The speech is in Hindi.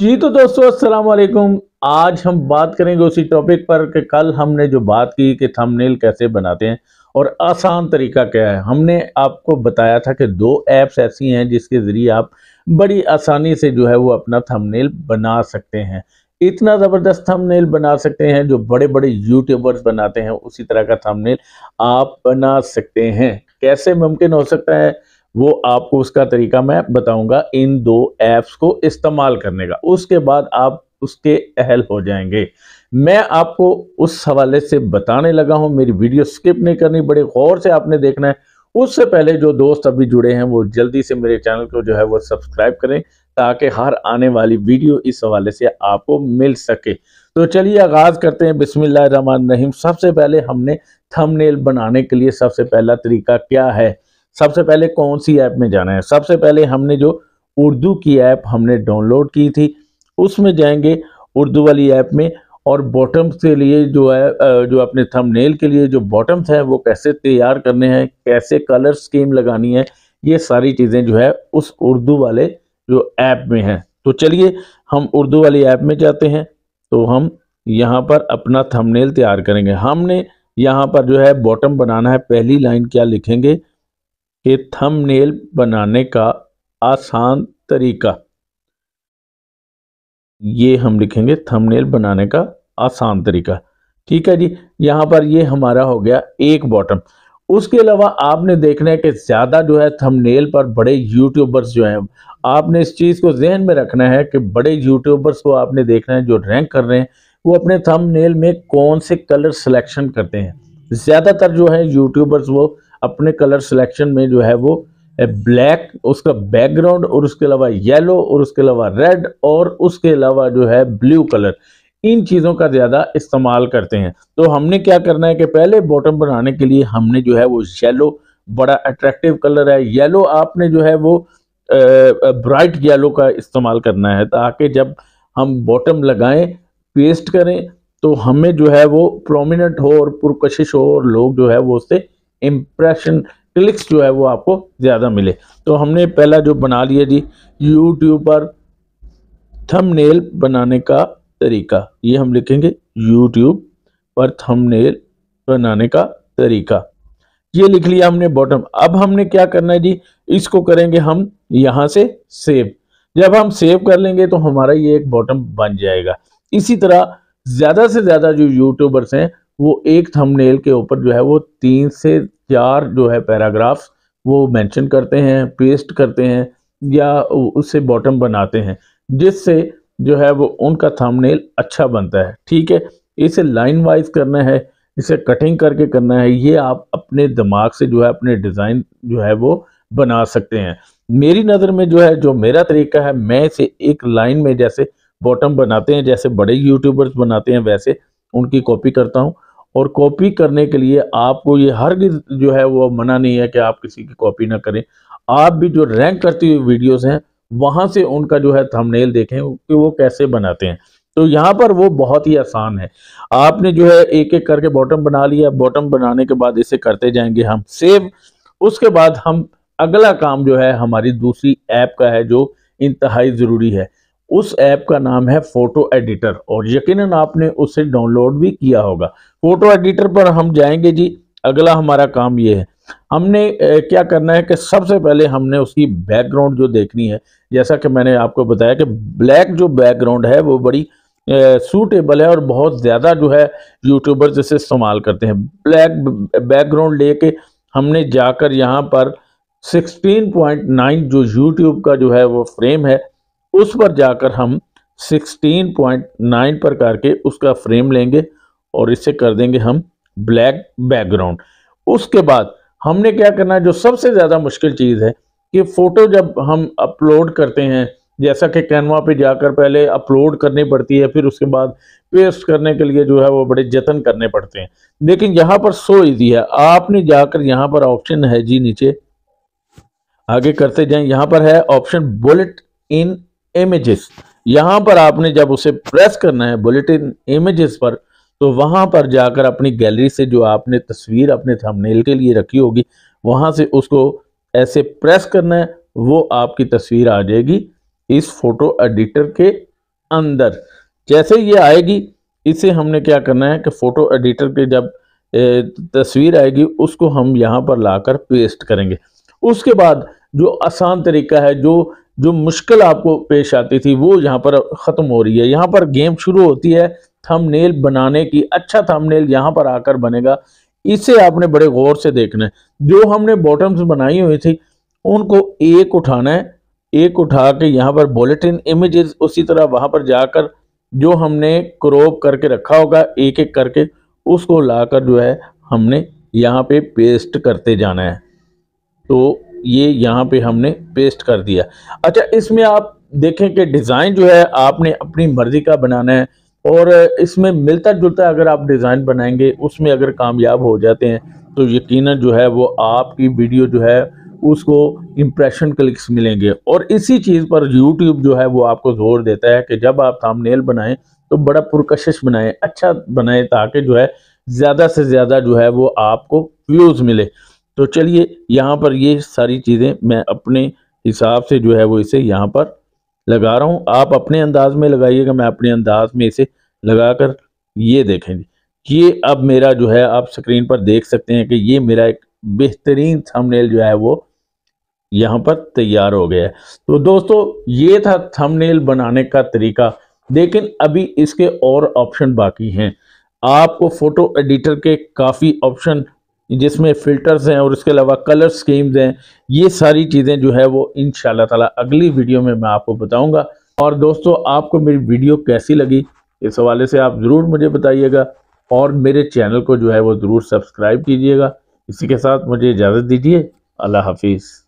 जी तो दोस्तों अस्सलाम वालेकुम आज हम बात करेंगे उसी टॉपिक पर कि कल हमने जो बात की कि थंबनेल कैसे बनाते हैं और आसान तरीका क्या है हमने आपको बताया था कि दो ऐप्स ऐसी हैं जिसके ज़रिए आप बड़ी आसानी से जो है वो अपना थंबनेल बना सकते हैं इतना ज़बरदस्त थंबनेल बना सकते हैं जो बड़े बड़े यूट्यूबर्स बनाते हैं उसी तरह का थंबनेल आप बना सकते हैं कैसे मुमकिन हो सकता है वो आपको उसका तरीका मैं बताऊंगा इन दो ऐप्स को इस्तेमाल करने का उसके बाद आप उसके अहल हो जाएंगे मैं आपको उस हवाले से बताने लगा हूं मेरी वीडियो स्किप नहीं करनी बड़े गौर से आपने देखना है उससे पहले जो दोस्त अभी जुड़े हैं वो जल्दी से मेरे चैनल को जो है वो सब्सक्राइब करें ताकि हर आने वाली वीडियो इस हवाले से आपको मिल सके तो चलिए आगाज़ करते हैं बिसमिल्ल रहीम सबसे पहले हमने थंबनेल बनाने के लिए सबसे पहला तरीका क्या है सबसे पहले कौन सी ऐप में जाना है सबसे पहले हमने जो उर्दू की ऐप हमने डाउनलोड की थी उसमें जाएंगे उर्दू वाली ऐप में और बॉटम्स के लिए जो है जो अपने थंबनेल के लिए जो बॉटम्स हैं वो कैसे तैयार करने हैं कैसे कलर स्कीम लगानी है ये सारी चीज़ें जो है उस उर्दू वाले जो ऐप में है तो चलिए हम उर्दू वाली ऐप में जाते हैं तो हम यहाँ पर अपना थंबनेल तैयार करेंगे हमने यहाँ पर जो है बॉटम बनाना है पहली लाइन क्या लिखेंगे ये थंबनेल बनाने का आसान तरीका ये हम लिखेंगे थंबनेल बनाने का आसान तरीका ठीक है जी यहाँ पर ये हमारा हो गया एक बॉटम उसके अलावा आपने देखना है कि ज़्यादा जो है थंबनेल पर बड़े यूट्यूबर्स जो हैं आपने इस चीज़ को जहन में रखना है कि बड़े यूट्यूबर्स को आपने देखना है जो रैंक कर रहे हैं वो अपने थंबनेल में कौन से कलर सिलेक्शन करते हैं ज़्यादातर जो है यूट्यूबर्स वो अपने कलर सिलेक्शन में जो है वो ब्लैक उसका बैकग्राउंड और उसके अलावा येलो और उसके अलावा रेड और उसके अलावा जो है ब्लू कलर इन चीज़ों का ज़्यादा इस्तेमाल करते हैं तो हमने क्या करना है कि पहले बॉटम बनाने के लिए हमने जो है वो येलो बड़ा अट्रैक्टिव कलर है येलो आपने जो है वो ब्राइट येलो का इस्तेमाल करना है ताकि जब हम बॉटम लगाएं पेस्ट करें तो हमें जो है वो प्रोमिनेंट हो और पुरकशिश हो और लोग जो है वो उससे इम्प्रेशन क्लिक्स जो है वो आपको ज़्यादा मिले तो हमने पहला जो बना लिया जी यूट्यूब पर थंबनेल बनाने का तरीका ये हम लिखेंगे यूट्यूब पर थंबनेल बनाने का तरीका ये लिख लिया हमने बॉटम अब हमने क्या करना है जी इसको करेंगे हम यहाँ से सेव जब हम सेव कर लेंगे तो हमारा ये एक बॉटम बन जाएगा इसी तरह ज़्यादा से ज़्यादा जो यूट्यूबर्स हैं वो एक थंबनेल के ऊपर जो है वो तीन से चार जो है पैराग्राफ्स वो मेंशन करते हैं पेस्ट करते हैं या उससे बॉटम बनाते हैं जिससे जो है वो उनका थंबनेल अच्छा बनता है ठीक है इसे लाइन वाइज करना है इसे कटिंग करके करना है ये आप अपने दिमाग से जो है अपने डिज़ाइन जो है वो बना सकते हैं मेरी नज़र में जो है जो मेरा तरीका है मैं इसे एक लाइन में जैसे बॉटम बनाते हैं जैसे बड़े यूट्यूबर्स बनाते हैं वैसे उनकी कॉपी करता हूँ और कॉपी करने के लिए आपको ये हर जो है वो मना नहीं है कि आप किसी की कॉपी ना करें आप भी जो रैंक करती हुई वीडियोस हैं वहाँ से उनका जो है थंबनेल देखें कि वो कैसे बनाते हैं तो यहाँ पर वो बहुत ही आसान है आपने जो है एक एक करके बॉटम बना लिया बॉटम बनाने के बाद इसे करते जाएंगे हम सेव उसके बाद हम अगला काम जो है हमारी दूसरी ऐप का है जो इंतहाई ज़रूरी है उस ऐप का नाम है फोटो एडिटर और यकीनन आपने उसे डाउनलोड भी किया होगा फोटो एडिटर पर हम जाएंगे जी अगला हमारा काम ये है हमने क्या करना है कि सबसे पहले हमने उसकी बैकग्राउंड जो देखनी है जैसा कि मैंने आपको बताया कि ब्लैक जो बैकग्राउंड है वो बड़ी सूटेबल है और बहुत ज़्यादा जो है यूट्यूबर जैसे इस्तेमाल करते हैं ब्लैक बैकग्राउंड लेके हमने जाकर यहाँ पर 16.9 जो यूट्यूब का जो है वो फ्रेम है उस पर जाकर हम 16.9 प्रकार के उसका फ्रेम लेंगे और इसे कर देंगे हम ब्लैक बैकग्राउंड उसके बाद हमने क्या करना है जो सबसे ज़्यादा मुश्किल चीज़ है कि फ़ोटो जब हम अपलोड करते हैं जैसा कि कैनवा पे जाकर पहले अपलोड करनी पड़ती है फिर उसके बाद पेस्ट करने के लिए जो है वो बड़े जतन करने पड़ते हैं लेकिन यहाँ पर सो ईजी है आपने जाकर यहाँ पर ऑप्शन है जी नीचे आगे करते जाएं यहाँ पर है ऑप्शन बुलेट इन इमेजेस यहां पर आपने जब उसे प्रेस करना है बुलेटिन इमेजेस पर तो वहां पर जाकर अपनी गैलरी से जो आपने तस्वीर अपने थंबनेल के लिए रखी होगी वहां से उसको ऐसे प्रेस करना है वो आपकी तस्वीर आ जाएगी इस फोटो एडिटर के अंदर जैसे ये आएगी इसे हमने क्या करना है कि फ़ोटो एडिटर के जब तस्वीर आएगी उसको हम यहाँ पर लाकर पेस्ट करेंगे उसके बाद जो आसान तरीका है जो जो मुश्किल आपको पेश आती थी वो यहाँ पर ख़त्म हो रही है यहाँ पर गेम शुरू होती है थंबनेल बनाने की अच्छा थंबनेल यहाँ पर आकर बनेगा इसे आपने बड़े गौर से देखना है जो हमने बॉटम्स बनाई हुई थी उनको एक उठाना है एक उठा के यहाँ पर बुलेटिन इमेजेस उसी तरह वहाँ पर जाकर जो हमने क्रोप करके रखा होगा एक एक करके उसको लाकर जो है हमने यहाँ पे पेस्ट करते जाना है तो ये यहाँ पे हमने पेस्ट कर दिया अच्छा इसमें आप देखें कि डिज़ाइन जो है आपने अपनी मर्ज़ी का बनाना है और इसमें मिलता जुलता अगर आप डिज़ाइन बनाएंगे उसमें अगर कामयाब हो जाते हैं तो यकीन जो है वो आपकी वीडियो जो है उसको इम्प्रेशन क्लिक्स मिलेंगे और इसी चीज़ पर यूट्यूब जो है वो आपको जोर देता है कि जब आप थामनेल बनाएं तो बड़ा पुरकशिश बनाएं अच्छा बनाएं ताकि जो है ज़्यादा से ज़्यादा जो है वो आपको व्यूज़ मिले तो चलिए यहाँ पर ये सारी चीज़ें मैं अपने हिसाब से जो है वो इसे यहाँ पर लगा रहा हूँ आप अपने अंदाज में लगाइएगा मैं अपने अंदाज में इसे लगा कर ये देखेंगे ये अब मेरा जो है आप स्क्रीन पर देख सकते हैं कि ये मेरा एक बेहतरीन थंबनेल जो है वो यहाँ पर तैयार हो गया है तो दोस्तों ये था थंबनेल बनाने का तरीका लेकिन अभी इसके और ऑप्शन बाकी हैं आपको फ़ोटो एडिटर के काफ़ी ऑप्शन जिसमें फ़िल्टर्स हैं और इसके अलावा कलर स्कीम्स हैं ये सारी चीज़ें जो है वो इन ताला अगली वीडियो में मैं आपको बताऊँगा और दोस्तों आपको मेरी वीडियो कैसी लगी इस हवाले से आप ज़रूर मुझे बताइएगा और मेरे चैनल को जो है वो ज़रूर सब्सक्राइब कीजिएगा इसी के साथ मुझे इजाज़त दीजिए अल्लाह हाफिज़